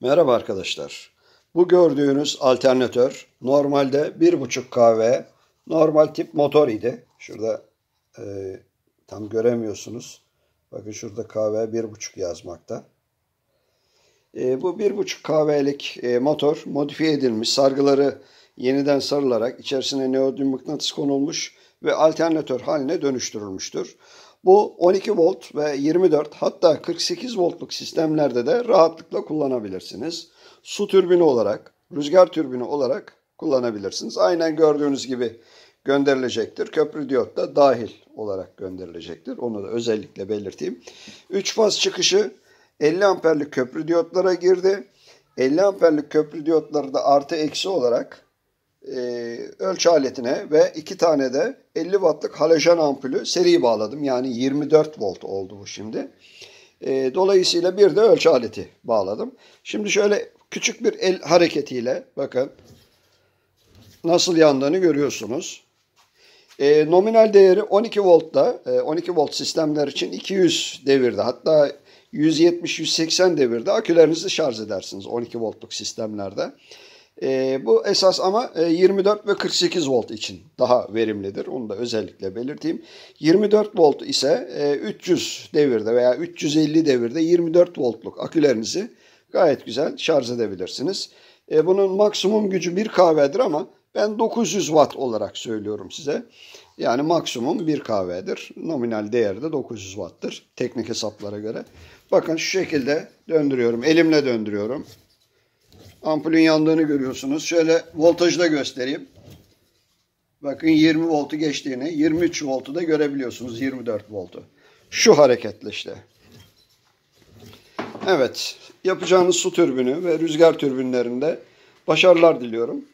Merhaba arkadaşlar. Bu gördüğünüz alternatör normalde 1.5 kW normal tip motor idi. Şurada e, tam göremiyorsunuz. Bakın şurada kahve 1.5 yazmakta. E, bu 1.5 kahvelik e, motor modifiye edilmiş. Sargıları yeniden sarılarak içerisine neodym mıknatıs konulmuş ve alternatör haline dönüştürülmüştür. Bu 12 volt ve 24 hatta 48 voltluk sistemlerde de rahatlıkla kullanabilirsiniz. Su türbini olarak, rüzgar türbini olarak kullanabilirsiniz. Aynen gördüğünüz gibi gönderilecektir. Köprü diyot da dahil olarak gönderilecektir. Onu da özellikle belirteyim. 3 faz çıkışı 50 amperlik köprü diyotlara girdi. 50 amperlik köprü diyotları da artı eksi olarak e, ölçü aletine ve iki tane de 50 wattlık halojen ampulü seri bağladım. Yani 24 volt oldu bu şimdi. E, dolayısıyla bir de ölçü aleti bağladım. Şimdi şöyle küçük bir el hareketiyle bakın nasıl yandığını görüyorsunuz. E, nominal değeri 12 voltta, e, 12 volt sistemler için 200 devirde hatta 170-180 devirde akülerinizi şarj edersiniz 12 voltluk sistemlerde. E, bu esas ama 24 e, ve 48 volt için daha verimlidir. Onu da özellikle belirteyim. 24 volt ise e, 300 devirde veya 350 devirde 24 voltluk akülerinizi gayet güzel şarj edebilirsiniz. E, bunun maksimum gücü 1 kW'dir ama ben 900 watt olarak söylüyorum size. Yani maksimum 1 kW'dir. Nominal değeri de 900 watt'tır teknik hesaplara göre. Bakın şu şekilde döndürüyorum. Elimle döndürüyorum ampulün yandığını görüyorsunuz. Şöyle voltajı da göstereyim. Bakın 20 voltu geçtiğini, 23 voltu da görebiliyorsunuz. 24 voltu. Şu hareketle işte. Evet, yapacağınız su türbünü ve rüzgar türbünlerinde başarılar diliyorum.